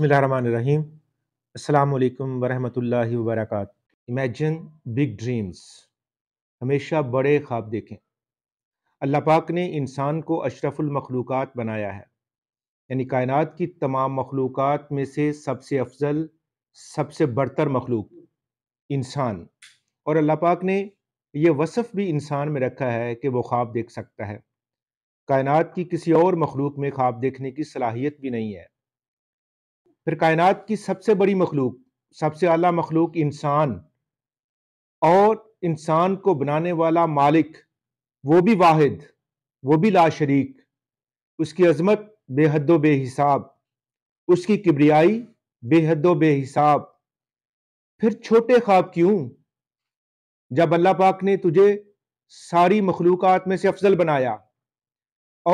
बसमीम अल्लाम वरहमल वर्क इमेजन बिग ड्रीम्स हमेशा बड़े ख्वाब देखें अल्लाह पाक ने इंसान को अशरफुलमखलूक बनाया है यानी कायनात की तमाम मखलूक में से सबसे अफजल सबसे बढ़तर मखलूक इंसान और अल्लाह पाक ने यह वसफ़ भी इंसान में रखा है कि वह ख्वाब देख सकता है कायनत की किसी और मखलूक में ख्वाब देखने की सलाहियत भी नहीं है फिर कायनात की सबसे बड़ी मखलूक सबसे अला मखलूक इंसान और इंसान को बनाने वाला मालिक वो भी वाहिद वो भी लाशरीक उसकी अजमत बेहद व बेहिसाब उसकी किबरियाई बेहद व बेहिसाब फिर छोटे ख्वाब क्यों जब अल्लाह पाक ने तुझे सारी मखलूक में से अफजल बनाया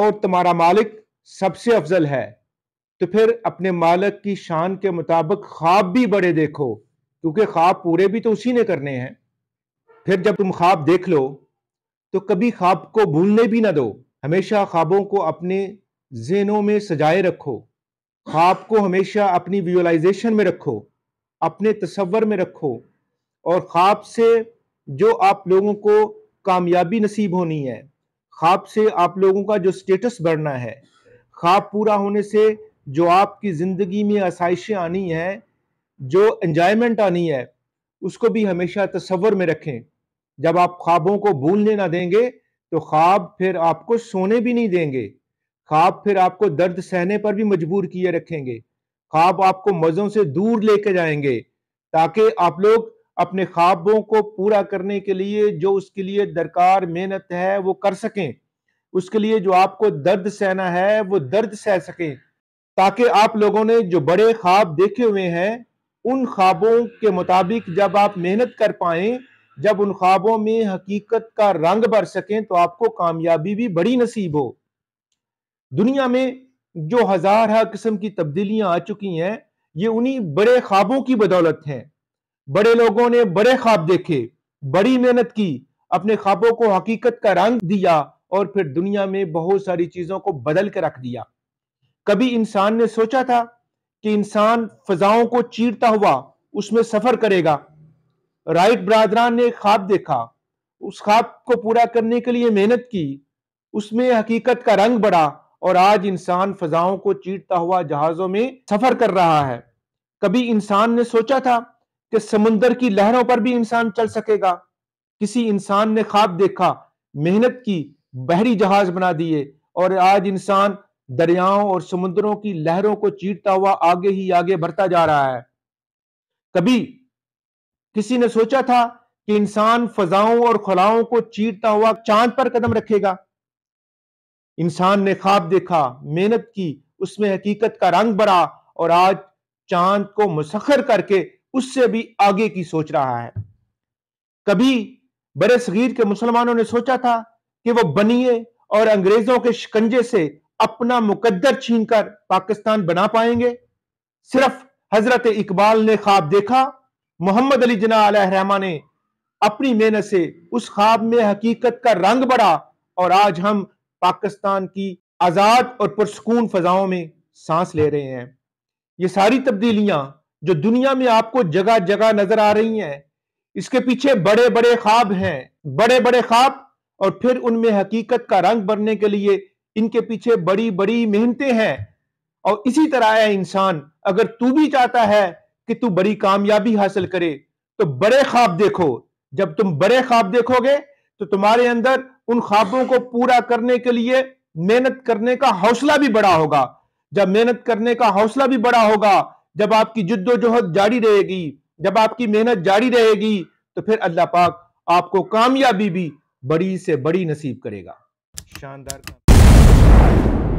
और तुम्हारा मालिक सबसे अफजल है तो फिर अपने मालक की शान के मुताबिक ख्वाब भी बड़े देखो क्योंकि ख्वाब पूरे भी तो उसी ने करने हैं फिर जब तुम ख्वाब देख लो तो कभी ख्वाब को भूलने भी ना दो हमेशा ख्वाबों को अपने जेनों में सजाए रखो ख्वाब को हमेशा अपनी विजुअलाइजेशन में रखो अपने तस्वर में रखो और ख्वाब से जो आप लोगों को कामयाबी नसीब होनी है ख्वाब से आप लोगों का जो स्टेटस बढ़ना है ख्वाब पूरा होने से जो आपकी ज़िंदगी में आसाइशें आनी हैं जो इंजॉयमेंट आनी है उसको भी हमेशा तस्वर में रखें जब आप ख्वाबों को भूलने ना देंगे तो ख्वाब फिर आपको सोने भी नहीं देंगे ख्वाब फिर आपको दर्द सहने पर भी मजबूर किए रखेंगे ख्वाब आपको मज़ों से दूर लेके जाएंगे ताकि आप लोग अपने ख्वाबों को पूरा करने के लिए जो उसके लिए दरकार मेहनत है वो कर सकें उसके लिए जो आपको दर्द सहना है वो दर्द सह सकें ताकि आप लोगों ने जो बड़े ख्वाब देखे हुए हैं उन ख्वाबों के मुताबिक जब आप मेहनत कर पाए जब उन ख्वाबों में हकीकत का रंग भर सकें तो आपको कामयाबी भी बड़ी नसीब हो दुनिया में जो हजार हर किस्म की तब्दीलियां आ चुकी हैं ये उन्हीं बड़े ख्वाबों की बदौलत हैं बड़े लोगों ने बड़े ख्वाब देखे बड़ी मेहनत की अपने ख्वाबों को हकीकत का रंग दिया और फिर दुनिया में बहुत सारी चीजों को बदल के रख दिया कभी इंसान ने सोचा था कि इंसान फजाओं को चीरता हुआ उसमें सफर करेगा राइट ब्रादरान ने ख्वाब देखा उस ख्वाब को पूरा करने के लिए मेहनत की उसमें हकीकत का रंग बढ़ा और आज इंसान फजाओं को चीरता हुआ जहाजों में सफर कर रहा है कभी इंसान ने सोचा था कि समुंदर की लहरों पर भी इंसान चल सकेगा किसी इंसान ने ख्वाब देखा मेहनत की बहरी जहाज बना दिए और आज इंसान दरियाओं और समुद्रों की लहरों को चीरता हुआ आगे ही आगे बढ़ता जा रहा है कभी किसी ने सोचा था कि इंसान फजाओं और खुलाओं को चीरता हुआ चांद पर कदम रखेगा इंसान ने ख्वाब देखा मेहनत की उसमें हकीकत का रंग बढ़ा और आज चांद को मुसखर करके उससे भी आगे की सोच रहा है कभी बड़े सगीर के मुसलमानों ने सोचा था कि वो बनिए और अंग्रेजों के शिकंजे से अपना मुकद्दर छीनकर पाकिस्तान बना पाएंगे सिर्फ हजरत इकबाल ने ख्वाब देखा मोहम्मद अली जना ने अपनी मेहनत से उस ख्वाब में हकीकत का रंग बढ़ा और आज हम पाकिस्तान की आज़ाद और पुरसकून फजाओं में सांस ले रहे हैं ये सारी तब्दीलियां जो दुनिया में आपको जगह जगह नजर आ रही हैं इसके पीछे बड़े बड़े ख्वाब हैं बड़े बड़े ख्वाब और फिर उनमें हकीकत का रंग भरने के लिए इनके पीछे बड़ी बड़ी मेहनतें हैं और इसी तरह आया इंसान अगर तू भी चाहता है कि तू बड़ी कामयाबी हासिल करे तो बड़े ख्वाब देखो जब तुम बड़े ख्वाब देखोगे तो तुम्हारे अंदर उन ख्वाबों को पूरा करने के लिए मेहनत करने का हौसला भी बड़ा होगा जब मेहनत करने का हौसला भी बड़ा होगा जब आपकी जिद्दोजहद जारी रहेगी जब आपकी मेहनत जारी रहेगी तो फिर अल्लाह पाक आपको कामयाबी भी बड़ी से बड़ी नसीब करेगा शानदार you